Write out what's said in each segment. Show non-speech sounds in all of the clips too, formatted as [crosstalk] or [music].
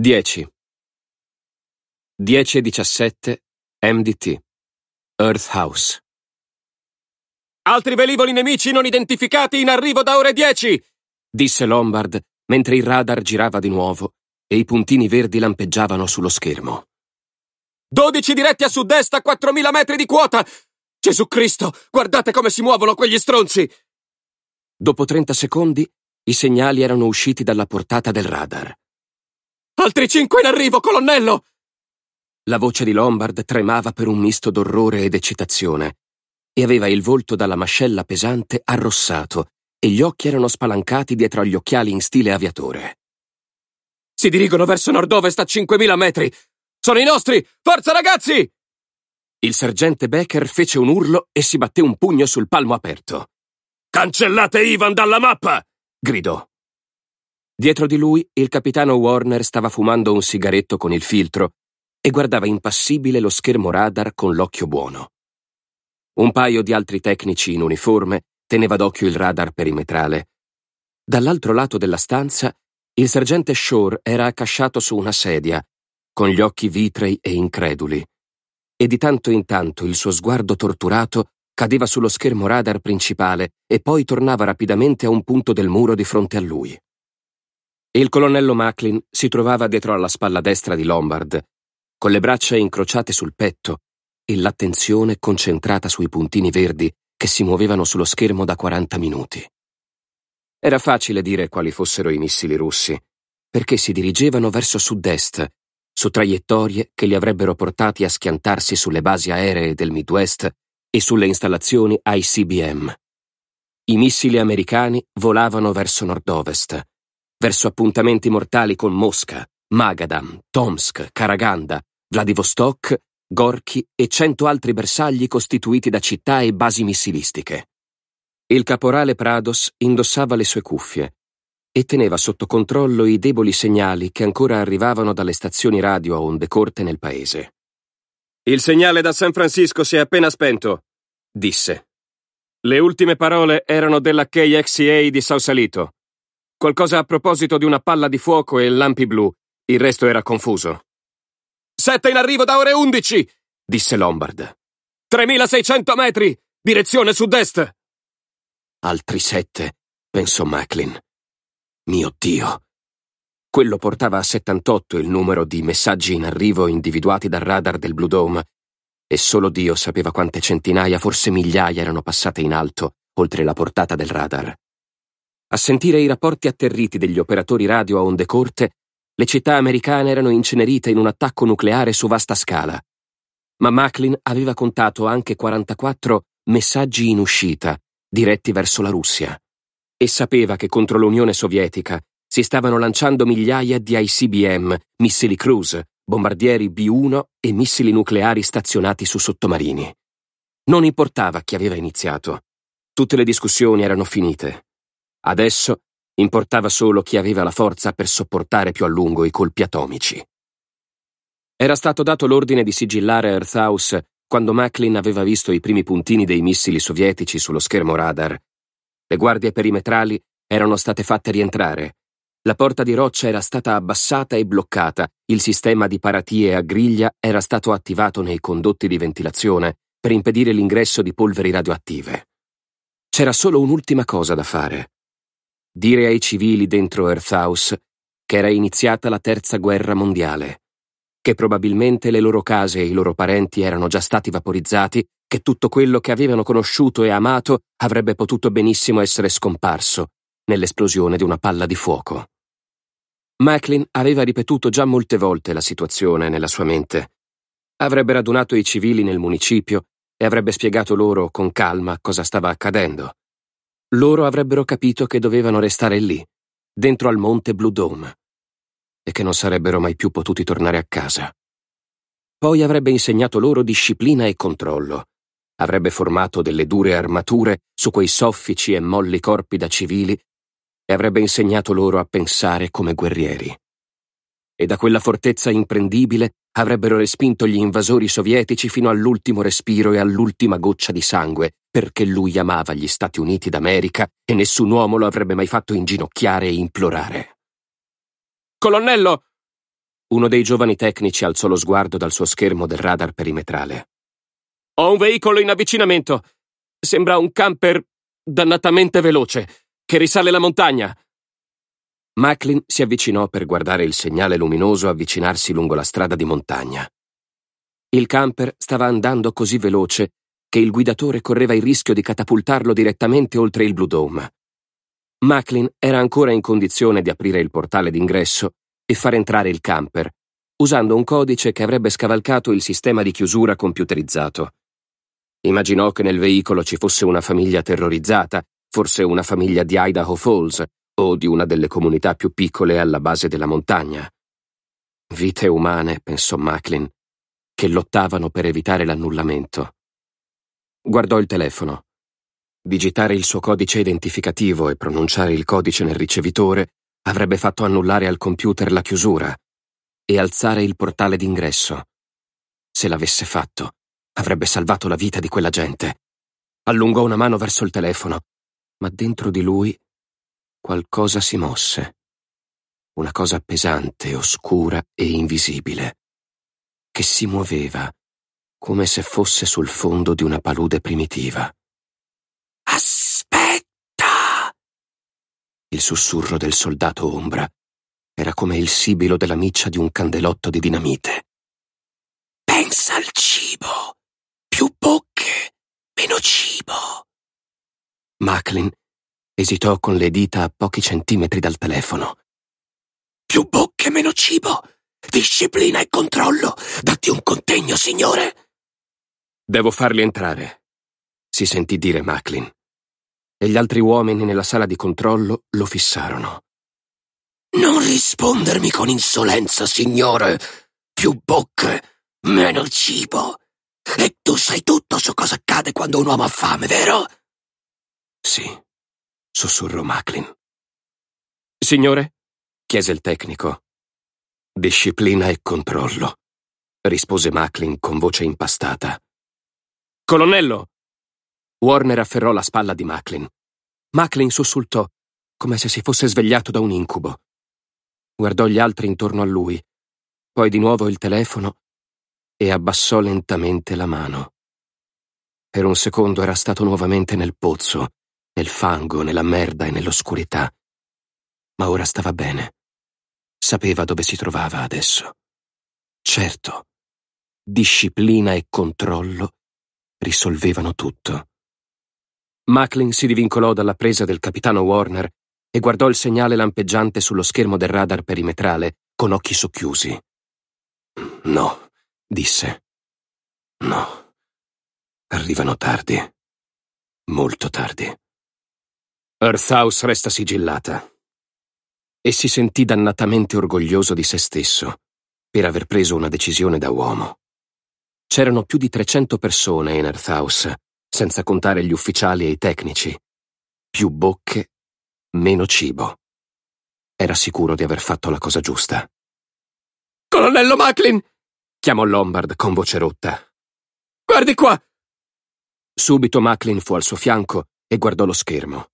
10. 10 e 17 MDT Earth House Altri velivoli nemici non identificati in arrivo da ore 10! disse Lombard mentre il radar girava di nuovo e i puntini verdi lampeggiavano sullo schermo. 12 diretti a sud-est a 4.000 metri di quota! Gesù Cristo, guardate come si muovono quegli stronzi! Dopo 30 secondi i segnali erano usciti dalla portata del radar. Altri cinque in arrivo, colonnello! La voce di Lombard tremava per un misto d'orrore ed eccitazione e aveva il volto dalla mascella pesante arrossato e gli occhi erano spalancati dietro agli occhiali in stile aviatore. Si dirigono verso nord-ovest a 5.000 metri! Sono i nostri! Forza ragazzi! Il sergente Becker fece un urlo e si batté un pugno sul palmo aperto. Cancellate Ivan dalla mappa! gridò. Dietro di lui il capitano Warner stava fumando un sigaretto con il filtro e guardava impassibile lo schermo radar con l'occhio buono. Un paio di altri tecnici in uniforme teneva d'occhio il radar perimetrale. Dall'altro lato della stanza, il sergente Shore era accasciato su una sedia, con gli occhi vitrei e increduli, e di tanto in tanto il suo sguardo torturato cadeva sullo schermo radar principale e poi tornava rapidamente a un punto del muro di fronte a lui. Il colonnello Macklin si trovava dietro alla spalla destra di Lombard, con le braccia incrociate sul petto e l'attenzione concentrata sui puntini verdi che si muovevano sullo schermo da 40 minuti. Era facile dire quali fossero i missili russi, perché si dirigevano verso sud-est, su traiettorie che li avrebbero portati a schiantarsi sulle basi aeree del Midwest e sulle installazioni ICBM. I missili americani volavano verso nord-ovest, verso appuntamenti mortali con Mosca, Magadan, Tomsk, Karaganda, Vladivostok, Gorky e cento altri bersagli costituiti da città e basi missilistiche. Il caporale Prados indossava le sue cuffie e teneva sotto controllo i deboli segnali che ancora arrivavano dalle stazioni radio a onde corte nel paese. Il segnale da San Francisco si è appena spento, disse. Le ultime parole erano della KXCA di Sausalito. Qualcosa a proposito di una palla di fuoco e lampi blu. Il resto era confuso. Sette in arrivo da ore undici! disse Lombard. 3600 metri! Direzione sud-est! Altri sette, pensò Macklin. Mio Dio! Quello portava a 78 il numero di messaggi in arrivo individuati dal radar del Blue Dome, e solo Dio sapeva quante centinaia, forse migliaia erano passate in alto, oltre la portata del radar. A sentire i rapporti atterriti degli operatori radio a onde corte, le città americane erano incenerite in un attacco nucleare su vasta scala. Ma Macklin aveva contato anche 44 messaggi in uscita, diretti verso la Russia. E sapeva che contro l'Unione Sovietica si stavano lanciando migliaia di ICBM, missili cruise, bombardieri B-1 e missili nucleari stazionati su sottomarini. Non importava chi aveva iniziato. Tutte le discussioni erano finite. Adesso importava solo chi aveva la forza per sopportare più a lungo i colpi atomici. Era stato dato l'ordine di sigillare Earth House quando Macklin aveva visto i primi puntini dei missili sovietici sullo schermo radar. Le guardie perimetrali erano state fatte rientrare. La porta di roccia era stata abbassata e bloccata, il sistema di paratie a griglia era stato attivato nei condotti di ventilazione per impedire l'ingresso di polveri radioattive. C'era solo un'ultima cosa da fare dire ai civili dentro Earth House che era iniziata la terza guerra mondiale, che probabilmente le loro case e i loro parenti erano già stati vaporizzati, che tutto quello che avevano conosciuto e amato avrebbe potuto benissimo essere scomparso nell'esplosione di una palla di fuoco. Macklin aveva ripetuto già molte volte la situazione nella sua mente. Avrebbe radunato i civili nel municipio e avrebbe spiegato loro con calma cosa stava accadendo loro avrebbero capito che dovevano restare lì, dentro al monte Blue Dome, e che non sarebbero mai più potuti tornare a casa. Poi avrebbe insegnato loro disciplina e controllo, avrebbe formato delle dure armature su quei soffici e molli corpi da civili e avrebbe insegnato loro a pensare come guerrieri. E da quella fortezza imprendibile avrebbero respinto gli invasori sovietici fino all'ultimo respiro e all'ultima goccia di sangue, perché lui amava gli Stati Uniti d'America e nessun uomo lo avrebbe mai fatto inginocchiare e implorare. Colonnello! Uno dei giovani tecnici alzò lo sguardo dal suo schermo del radar perimetrale. Ho un veicolo in avvicinamento. Sembra un camper dannatamente veloce, che risale la montagna. Macklin si avvicinò per guardare il segnale luminoso avvicinarsi lungo la strada di montagna. Il camper stava andando così veloce che il guidatore correva il rischio di catapultarlo direttamente oltre il Blue Dome. Macklin era ancora in condizione di aprire il portale d'ingresso e far entrare il camper, usando un codice che avrebbe scavalcato il sistema di chiusura computerizzato. Immaginò che nel veicolo ci fosse una famiglia terrorizzata, forse una famiglia di Idaho Falls, o di una delle comunità più piccole alla base della montagna. Vite umane, pensò Macklin, che lottavano per evitare l'annullamento. Guardò il telefono. Digitare il suo codice identificativo e pronunciare il codice nel ricevitore avrebbe fatto annullare al computer la chiusura e alzare il portale d'ingresso. Se l'avesse fatto, avrebbe salvato la vita di quella gente. Allungò una mano verso il telefono, ma dentro di lui Qualcosa si mosse. Una cosa pesante, oscura e invisibile, che si muoveva come se fosse sul fondo di una palude primitiva. Aspetta! Il sussurro del soldato ombra era come il sibilo della miccia di un candelotto di dinamite. Pensa al cibo! Più bocche, meno cibo! Macklin esitò con le dita a pochi centimetri dal telefono. Più bocche, meno cibo! Disciplina e controllo! Datti un contegno, signore! Devo farli entrare, si sentì dire Macklin. E gli altri uomini nella sala di controllo lo fissarono. Non rispondermi con insolenza, signore! Più bocche, meno cibo! E tu sai tutto su cosa accade quando un uomo ha fame, vero? Sì sussurrò Macklin. Signore? chiese il tecnico. Disciplina e controllo, rispose Macklin con voce impastata. Colonnello! Warner afferrò la spalla di Macklin. Macklin sussultò, come se si fosse svegliato da un incubo. Guardò gli altri intorno a lui, poi di nuovo il telefono e abbassò lentamente la mano. Per un secondo era stato nuovamente nel pozzo, nel fango, nella merda e nell'oscurità. Ma ora stava bene. Sapeva dove si trovava adesso. Certo, disciplina e controllo risolvevano tutto. Macklin si divincolò dalla presa del capitano Warner e guardò il segnale lampeggiante sullo schermo del radar perimetrale con occhi socchiusi. No, disse. No. Arrivano tardi. Molto tardi. Earth House resta sigillata. E si sentì dannatamente orgoglioso di se stesso per aver preso una decisione da uomo. C'erano più di 300 persone in Earth House, senza contare gli ufficiali e i tecnici. Più bocche, meno cibo. Era sicuro di aver fatto la cosa giusta. Colonnello Macklin! chiamò Lombard con voce rotta. Guardi qua! Subito Macklin fu al suo fianco e guardò lo schermo.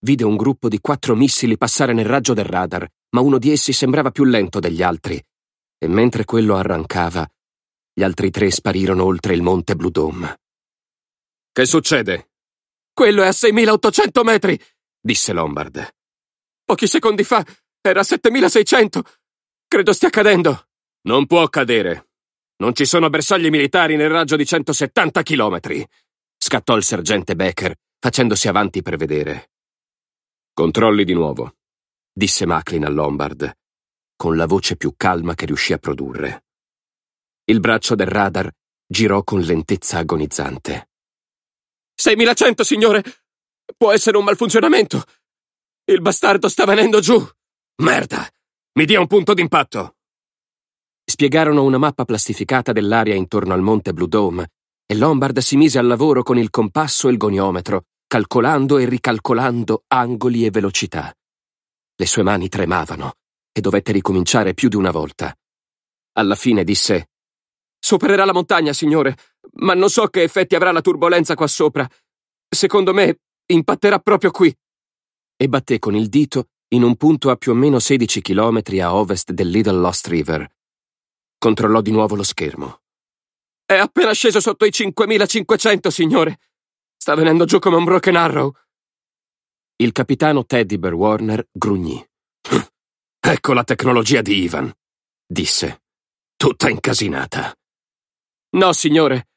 Vide un gruppo di quattro missili passare nel raggio del radar, ma uno di essi sembrava più lento degli altri. E mentre quello arrancava, gli altri tre sparirono oltre il monte Blue Dome. Che succede? Quello è a 6.800 metri, disse Lombard. Pochi secondi fa era a 7.600. Credo stia cadendo. Non può cadere. Non ci sono bersagli militari nel raggio di 170 chilometri, scattò il sergente Becker, facendosi avanti per vedere. Controlli di nuovo, disse Macklin a Lombard, con la voce più calma che riuscì a produrre. Il braccio del radar girò con lentezza agonizzante. 6100, signore! Può essere un malfunzionamento! Il bastardo sta venendo giù! Merda! Mi dia un punto d'impatto! Spiegarono una mappa plastificata dell'area intorno al monte Blue Dome e Lombard si mise al lavoro con il compasso e il goniometro, calcolando e ricalcolando angoli e velocità. Le sue mani tremavano e dovette ricominciare più di una volta. Alla fine disse Supererà la montagna, signore, ma non so che effetti avrà la turbolenza qua sopra. Secondo me impatterà proprio qui. E batté con il dito in un punto a più o meno 16 chilometri a ovest del Little Lost River. Controllò di nuovo lo schermo. È appena sceso sotto i 5500, signore. Sta venendo giù come un broken arrow. Il capitano Teddy Bear Warner grugnì. [clears throat] Ecco la tecnologia di Ivan, disse. Tutta incasinata. No, signore.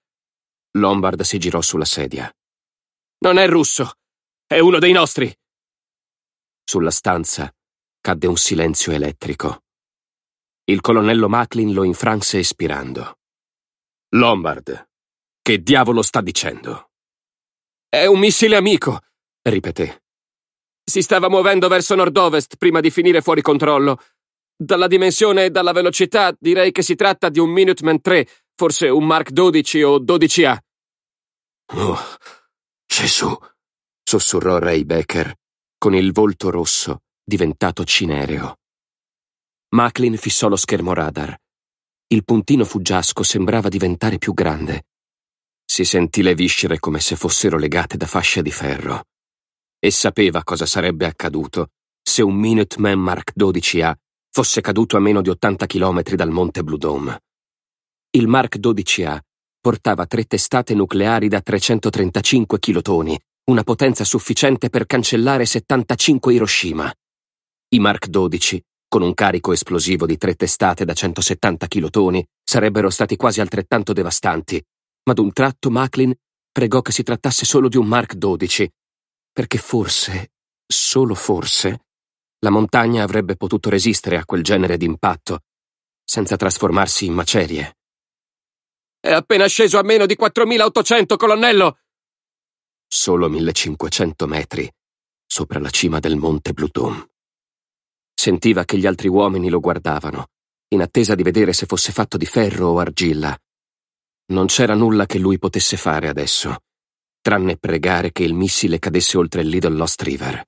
Lombard si girò sulla sedia. Non è russo. È uno dei nostri. Sulla stanza cadde un silenzio elettrico. Il colonnello Macklin lo infranse espirando. Lombard, che diavolo sta dicendo? È un missile amico, ripeté. Si stava muovendo verso nord-ovest prima di finire fuori controllo. Dalla dimensione e dalla velocità direi che si tratta di un Minuteman 3, forse un Mark 12 o 12A. Oh, Gesù, sussurrò Ray Becker, con il volto rosso diventato cinereo. Macklin fissò lo schermo radar. Il puntino fuggiasco sembrava diventare più grande. Si sentì le viscere come se fossero legate da fascia di ferro. E sapeva cosa sarebbe accaduto se un Minuteman Mark 12 a fosse caduto a meno di 80 km dal monte Blue Dome. Il Mark 12 a portava tre testate nucleari da 335 chilotoni, una potenza sufficiente per cancellare 75 Hiroshima. I Mark 12, con un carico esplosivo di tre testate da 170 chilotoni, sarebbero stati quasi altrettanto devastanti, ma d'un tratto Macklin pregò che si trattasse solo di un Mark 12, perché forse, solo forse, la montagna avrebbe potuto resistere a quel genere d'impatto, senza trasformarsi in macerie. È appena sceso a meno di 4.800, colonnello! Solo 1.500 metri, sopra la cima del monte Pluton. Sentiva che gli altri uomini lo guardavano, in attesa di vedere se fosse fatto di ferro o argilla, non c'era nulla che lui potesse fare adesso, tranne pregare che il missile cadesse oltre il Little Lost River.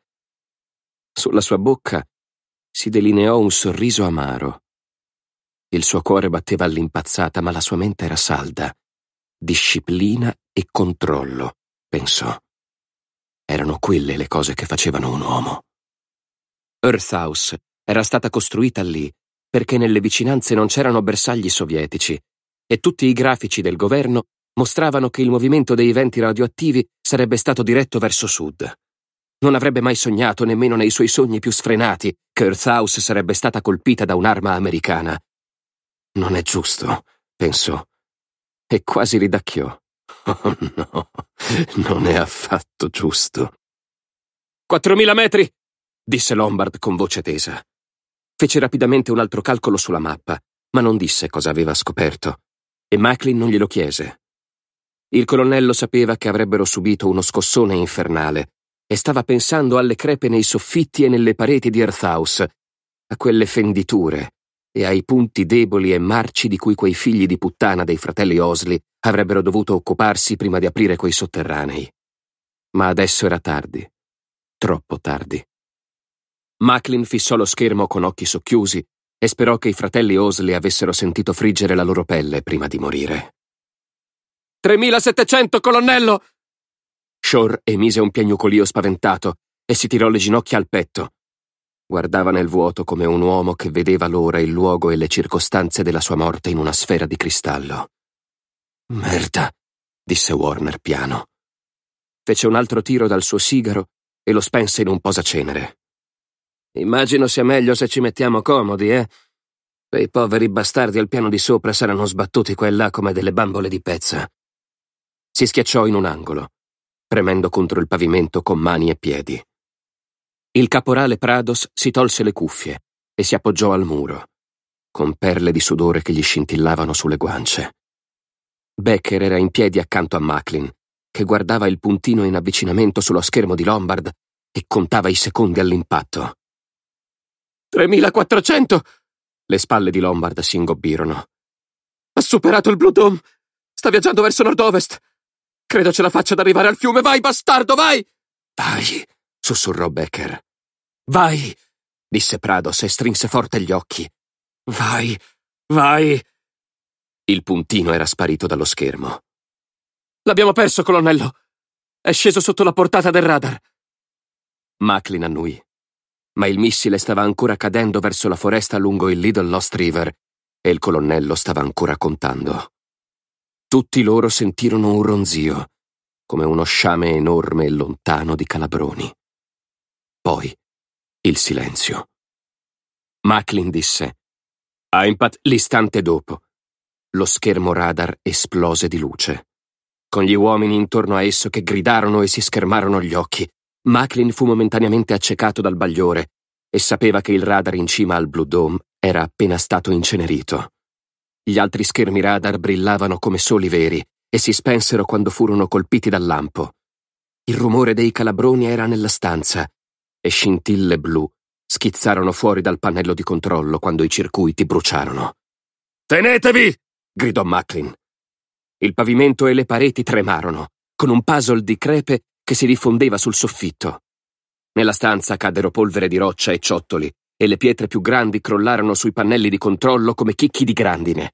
Sulla sua bocca si delineò un sorriso amaro. Il suo cuore batteva all'impazzata, ma la sua mente era salda. Disciplina e controllo, pensò. Erano quelle le cose che facevano un uomo. Earth House era stata costruita lì perché nelle vicinanze non c'erano bersagli sovietici e tutti i grafici del governo mostravano che il movimento dei venti radioattivi sarebbe stato diretto verso sud. Non avrebbe mai sognato, nemmeno nei suoi sogni più sfrenati, che Earth House sarebbe stata colpita da un'arma americana. Non è giusto, pensò. E quasi ridacchiò. [laughs] Oh no, non è affatto giusto. Quattromila metri! disse Lombard con voce tesa. Fece rapidamente un altro calcolo sulla mappa, ma non disse cosa aveva scoperto e Macklin non glielo chiese. Il colonnello sapeva che avrebbero subito uno scossone infernale e stava pensando alle crepe nei soffitti e nelle pareti di Earth House, a quelle fenditure e ai punti deboli e marci di cui quei figli di puttana dei fratelli Osley avrebbero dovuto occuparsi prima di aprire quei sotterranei. Ma adesso era tardi, troppo tardi. Macklin fissò lo schermo con occhi socchiusi e sperò che i fratelli Osley avessero sentito friggere la loro pelle prima di morire. 3700, colonnello! Shore emise un piagnucolio spaventato e si tirò le ginocchia al petto. Guardava nel vuoto come un uomo che vedeva l'ora, il luogo e le circostanze della sua morte in una sfera di cristallo. Merda, disse Warner piano. Fece un altro tiro dal suo sigaro e lo spense in un posacenere. Immagino sia meglio se ci mettiamo comodi, eh? Quei poveri bastardi al piano di sopra saranno sbattuti qua e là come delle bambole di pezza. Si schiacciò in un angolo, premendo contro il pavimento con mani e piedi. Il caporale Prados si tolse le cuffie e si appoggiò al muro, con perle di sudore che gli scintillavano sulle guance. Becker era in piedi accanto a Macklin, che guardava il puntino in avvicinamento sullo schermo di Lombard e contava i secondi all'impatto. 3400! Le spalle di Lombard si ingobbirono. Ha superato il Blue Dome! Sta viaggiando verso nord-ovest! Credo ce la faccia ad arrivare al fiume! Vai, bastardo, vai! Vai! sussurrò Becker. Vai! disse Prados e strinse forte gli occhi. Vai! Vai! Il puntino era sparito dallo schermo. L'abbiamo perso, colonnello! È sceso sotto la portata del radar! Macklin annui ma il missile stava ancora cadendo verso la foresta lungo il Little Lost River e il colonnello stava ancora contando. Tutti loro sentirono un ronzio, come uno sciame enorme e lontano di calabroni. Poi il silenzio. Macklin disse: Aimpath l'istante dopo. Lo schermo radar esplose di luce, con gli uomini intorno a esso che gridarono e si schermarono gli occhi, Macklin fu momentaneamente accecato dal bagliore e sapeva che il radar in cima al Blue Dome era appena stato incenerito. Gli altri schermi radar brillavano come soli veri e si spensero quando furono colpiti dal lampo. Il rumore dei calabroni era nella stanza e scintille blu schizzarono fuori dal pannello di controllo quando i circuiti bruciarono. Tenetevi! gridò Macklin. Il pavimento e le pareti tremarono. Con un puzzle di crepe che si diffondeva sul soffitto. Nella stanza caddero polvere di roccia e ciottoli, e le pietre più grandi crollarono sui pannelli di controllo come chicchi di grandine.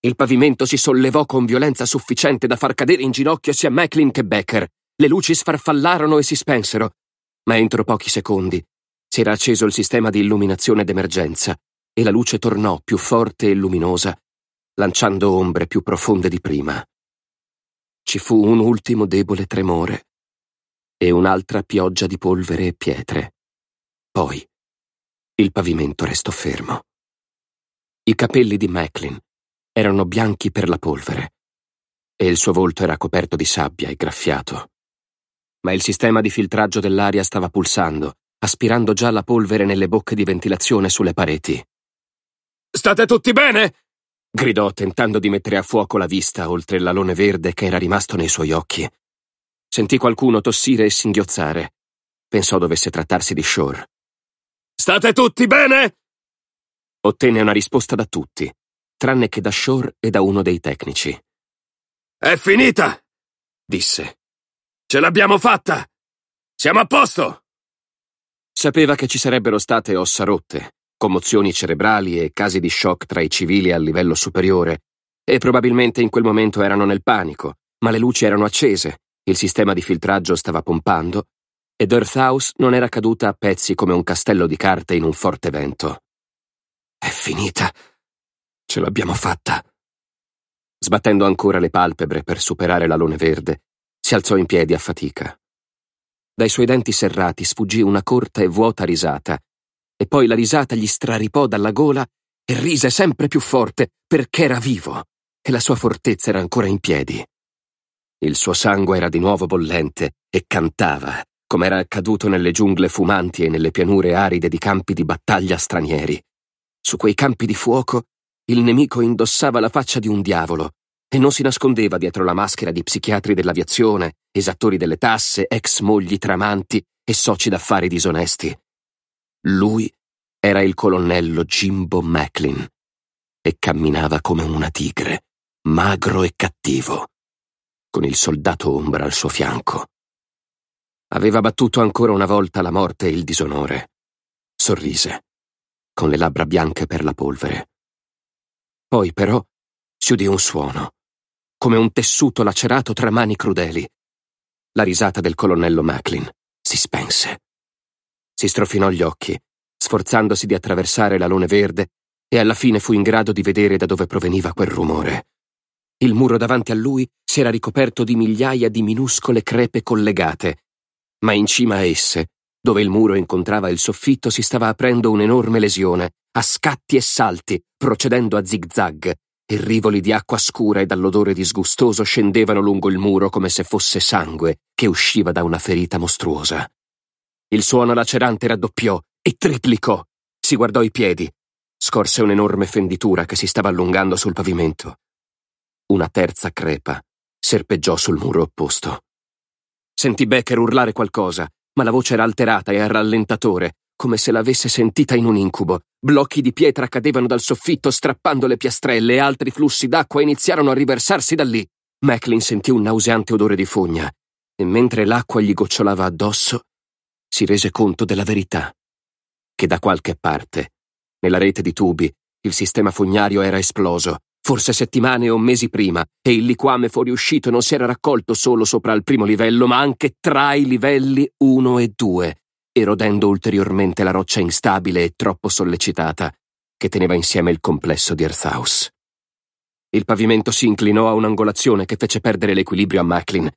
Il pavimento si sollevò con violenza sufficiente da far cadere in ginocchio sia Macklin che Becker. Le luci sfarfallarono e si spensero, ma entro pochi secondi si era acceso il sistema di illuminazione d'emergenza e la luce tornò più forte e luminosa, lanciando ombre più profonde di prima. Ci fu un ultimo debole tremore e un'altra pioggia di polvere e pietre. Poi il pavimento restò fermo. I capelli di Macklin erano bianchi per la polvere e il suo volto era coperto di sabbia e graffiato. Ma il sistema di filtraggio dell'aria stava pulsando, aspirando già la polvere nelle bocche di ventilazione sulle pareti. State tutti bene? gridò tentando di mettere a fuoco la vista oltre l'alone verde che era rimasto nei suoi occhi. Sentì qualcuno tossire e singhiozzare. Pensò dovesse trattarsi di Shore. State tutti bene? Ottenne una risposta da tutti, tranne che da Shore e da uno dei tecnici. È finita! disse. Ce l'abbiamo fatta! Siamo a posto! Sapeva che ci sarebbero state ossa rotte, commozioni cerebrali e casi di shock tra i civili a livello superiore, e probabilmente in quel momento erano nel panico, ma le luci erano accese il sistema di filtraggio stava pompando ed Earth House non era caduta a pezzi come un castello di carte in un forte vento. È finita. Ce l'abbiamo fatta. Sbattendo ancora le palpebre per superare l'alone verde, si alzò in piedi a fatica. Dai suoi denti serrati sfuggì una corta e vuota risata, e poi la risata gli straripò dalla gola e rise sempre più forte perché era vivo e la sua fortezza era ancora in piedi. Il suo sangue era di nuovo bollente e cantava, come era accaduto nelle giungle fumanti e nelle pianure aride di campi di battaglia stranieri. Su quei campi di fuoco il nemico indossava la faccia di un diavolo e non si nascondeva dietro la maschera di psichiatri dell'aviazione, esattori delle tasse, ex mogli tramanti e soci d'affari disonesti. Lui era il colonnello Jimbo Macklin e camminava come una tigre, magro e cattivo con il soldato ombra al suo fianco. Aveva battuto ancora una volta la morte e il disonore. Sorrise, con le labbra bianche per la polvere. Poi però si udì un suono, come un tessuto lacerato tra mani crudeli. La risata del colonnello Macklin si spense. Si strofinò gli occhi, sforzandosi di attraversare la lune verde, e alla fine fu in grado di vedere da dove proveniva quel rumore. Il muro davanti a lui si era ricoperto di migliaia di minuscole crepe collegate, ma in cima a esse, dove il muro incontrava il soffitto, si stava aprendo un'enorme lesione, a scatti e salti, procedendo a zigzag, e rivoli di acqua scura e dall'odore disgustoso scendevano lungo il muro come se fosse sangue che usciva da una ferita mostruosa. Il suono lacerante raddoppiò e triplicò. Si guardò i piedi. Scorse un'enorme fenditura che si stava allungando sul pavimento. Una terza crepa serpeggiò sul muro opposto. Sentì Becker urlare qualcosa, ma la voce era alterata e a rallentatore, come se l'avesse sentita in un incubo. Blocchi di pietra cadevano dal soffitto strappando le piastrelle e altri flussi d'acqua iniziarono a riversarsi da lì. Macklin sentì un nauseante odore di fogna e mentre l'acqua gli gocciolava addosso, si rese conto della verità. Che da qualche parte, nella rete di tubi, il sistema fognario era esploso forse settimane o mesi prima, e il liquame fuoriuscito non si era raccolto solo sopra il primo livello, ma anche tra i livelli 1 e 2, erodendo ulteriormente la roccia instabile e troppo sollecitata che teneva insieme il complesso di Earthhouse. Il pavimento si inclinò a un'angolazione che fece perdere l'equilibrio a Macklin.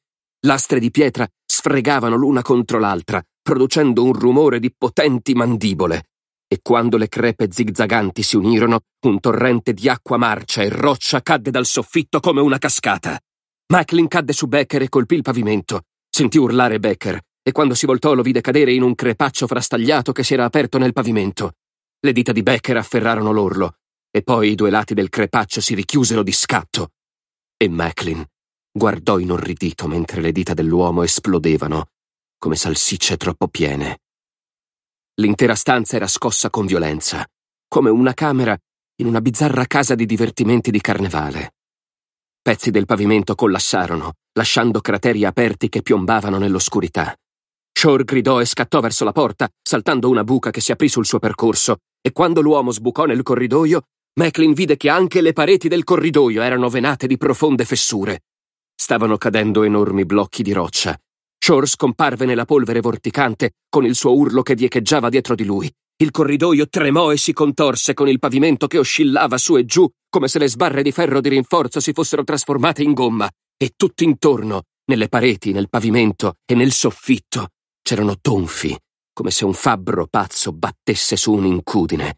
Lastre di pietra sfregavano l'una contro l'altra, producendo un rumore di potenti mandibole e quando le crepe zigzaganti si unirono, un torrente di acqua marcia e roccia cadde dal soffitto come una cascata. Macklin cadde su Becker e colpì il pavimento. Sentì urlare Becker e quando si voltò lo vide cadere in un crepaccio frastagliato che si era aperto nel pavimento. Le dita di Becker afferrarono l'orlo e poi i due lati del crepaccio si richiusero di scatto. E Macklin guardò inorridito mentre le dita dell'uomo esplodevano come salsicce troppo piene. L'intera stanza era scossa con violenza, come una camera in una bizzarra casa di divertimenti di carnevale. Pezzi del pavimento collassarono, lasciando crateri aperti che piombavano nell'oscurità. Shore gridò e scattò verso la porta, saltando una buca che si aprì sul suo percorso, e quando l'uomo sbucò nel corridoio, Macklin vide che anche le pareti del corridoio erano venate di profonde fessure. Stavano cadendo enormi blocchi di roccia, Shore scomparve nella polvere vorticante, con il suo urlo che viecheggiava dietro di lui. Il corridoio tremò e si contorse con il pavimento che oscillava su e giù, come se le sbarre di ferro di rinforzo si fossero trasformate in gomma, e tutto intorno, nelle pareti, nel pavimento e nel soffitto, c'erano tonfi, come se un fabbro pazzo battesse su un'incudine.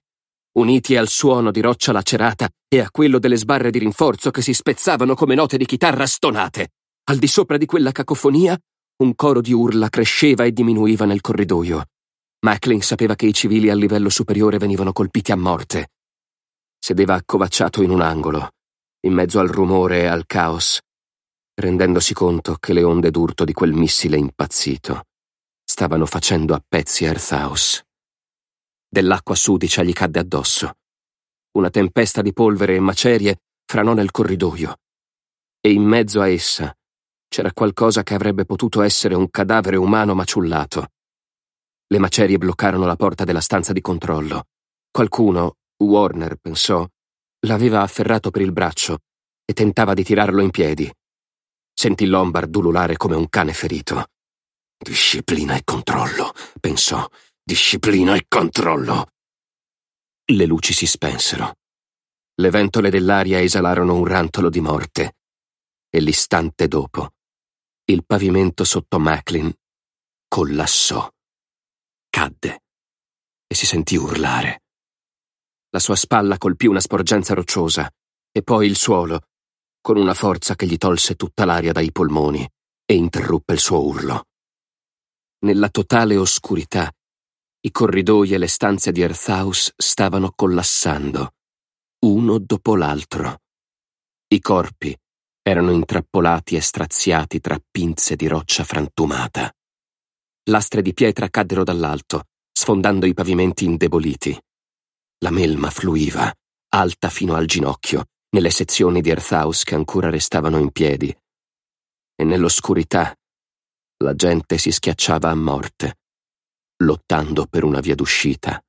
Uniti al suono di roccia lacerata e a quello delle sbarre di rinforzo che si spezzavano come note di chitarra stonate, al di sopra di quella cacofonia un coro di urla cresceva e diminuiva nel corridoio. Macklin sapeva che i civili a livello superiore venivano colpiti a morte. Sedeva accovacciato in un angolo, in mezzo al rumore e al caos, rendendosi conto che le onde d'urto di quel missile impazzito stavano facendo a pezzi Earth House. Dell'acqua sudicia gli cadde addosso. Una tempesta di polvere e macerie franò nel corridoio. E in mezzo a essa, c'era qualcosa che avrebbe potuto essere un cadavere umano maciullato. Le macerie bloccarono la porta della stanza di controllo. Qualcuno, Warner pensò, l'aveva afferrato per il braccio e tentava di tirarlo in piedi. Sentì Lombard ululare come un cane ferito. Disciplina e controllo, pensò. Disciplina e controllo. Le luci si spensero. Le ventole dell'aria esalarono un rantolo di morte. E l'istante dopo il pavimento sotto Macklin collassò, cadde e si sentì urlare. La sua spalla colpì una sporgenza rocciosa e poi il suolo, con una forza che gli tolse tutta l'aria dai polmoni e interruppe il suo urlo. Nella totale oscurità, i corridoi e le stanze di Earthhouse stavano collassando, uno dopo l'altro. I corpi, erano intrappolati e straziati tra pinze di roccia frantumata. Lastre di pietra caddero dall'alto, sfondando i pavimenti indeboliti. La melma fluiva, alta fino al ginocchio, nelle sezioni di Earthhouse che ancora restavano in piedi. E nell'oscurità la gente si schiacciava a morte, lottando per una via d'uscita.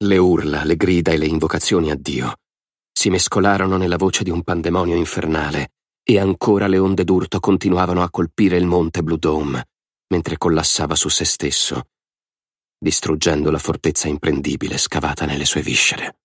Le urla, le grida e le invocazioni a Dio si mescolarono nella voce di un pandemonio infernale e ancora le onde d'urto continuavano a colpire il monte Blue Dome, mentre collassava su se stesso, distruggendo la fortezza imprendibile scavata nelle sue viscere.